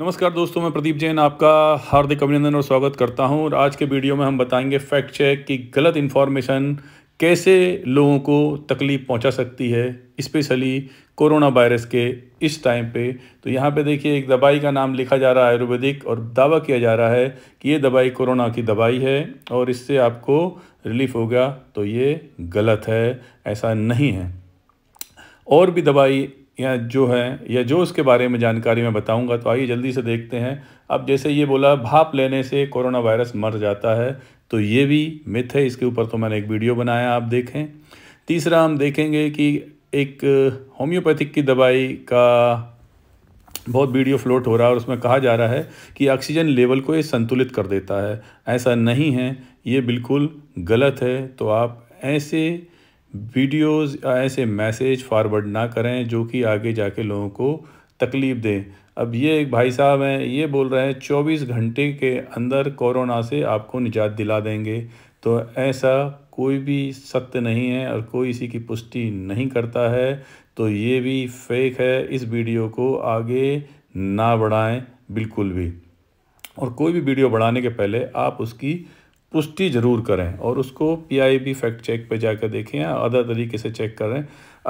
नमस्कार दोस्तों मैं प्रदीप जैन आपका हार्दिक अभिनंदन और स्वागत करता हूं और आज के वीडियो में हम बताएंगे फैक्ट चेक कि गलत इन्फॉर्मेशन कैसे लोगों को तकलीफ़ पहुंचा सकती है स्पेशली कोरोना वायरस के इस टाइम पे तो यहाँ पे देखिए एक दवाई का नाम लिखा जा रहा है आयुर्वेदिक और दावा किया जा रहा है कि ये दवाई कोरोना की दवाई है और इससे आपको रिलीफ हो गया तो ये गलत है ऐसा नहीं है और भी दवाई या जो है या जो उसके बारे में जानकारी मैं बताऊंगा तो आइए जल्दी से देखते हैं अब जैसे ये बोला भाप लेने से कोरोना वायरस मर जाता है तो ये भी मिथ है इसके ऊपर तो मैंने एक वीडियो बनाया आप देखें तीसरा हम देखेंगे कि एक होम्योपैथिक की दवाई का बहुत वीडियो फ्लोट हो रहा है और उसमें कहा जा रहा है कि ऑक्सीजन लेवल को ये संतुलित कर देता है ऐसा नहीं है ये बिल्कुल गलत है तो आप ऐसे वीडियोस ऐसे मैसेज फारवर्ड ना करें जो कि आगे जाके लोगों को तकलीफ़ दें अब ये एक भाई साहब हैं ये बोल रहे हैं चौबीस घंटे के अंदर कोरोना से आपको निजात दिला देंगे तो ऐसा कोई भी सत्य नहीं है और कोई इसी की पुष्टि नहीं करता है तो ये भी फेक है इस वीडियो को आगे ना बढ़ाएं बिल्कुल भी और कोई भी वीडियो बढ़ाने के पहले आप उसकी पुष्टि ज़रूर करें और उसको पीआईबी फैक्ट चेक पर जाकर देखें या अदर तरीके से चेक करें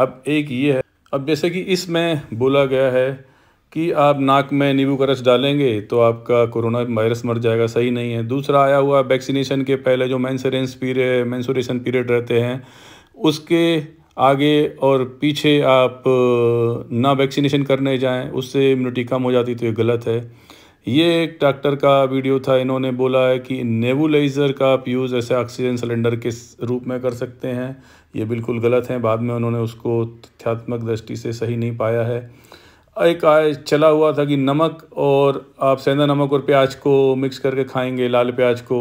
अब एक ये है अब जैसे कि इसमें बोला गया है कि आप नाक में नींबू का रस डालेंगे तो आपका कोरोना वायरस मर जाएगा सही नहीं है दूसरा आया हुआ वैक्सीनेशन के पहले जो मैंसरेंस पीरियड मैंसुरेशन पीरियड रहते हैं उसके आगे और पीछे आप ना वैक्सीनेशन करने जाएं उससे इम्यूनिटी कम हो जाती तो ये गलत है ये एक डॉक्टर का वीडियो था इन्होंने बोला है कि नेबुलाइज़र का आप यूज़ ऐसे ऑक्सीजन सिलेंडर के रूप में कर सकते हैं ये बिल्कुल गलत है बाद में उन्होंने उसको तथ्यात्मक दृष्टि से सही नहीं पाया है एक आय चला हुआ था कि नमक और आप सेंधा नमक और प्याज को मिक्स करके खाएंगे लाल प्याज को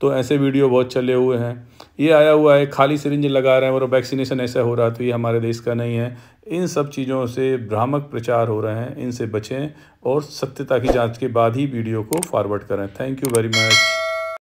तो ऐसे वीडियो बहुत चले हुए हैं ये आया हुआ है खाली सिरिंज लगा रहे हैं और वैक्सीनेशन ऐसा हो रहा तो ये हमारे देश का नहीं है इन सब चीज़ों से भ्रामक प्रचार हो रहे हैं इनसे बचें और सत्यता की जांच के बाद ही वीडियो को फॉरवर्ड करें थैंक यू वेरी मच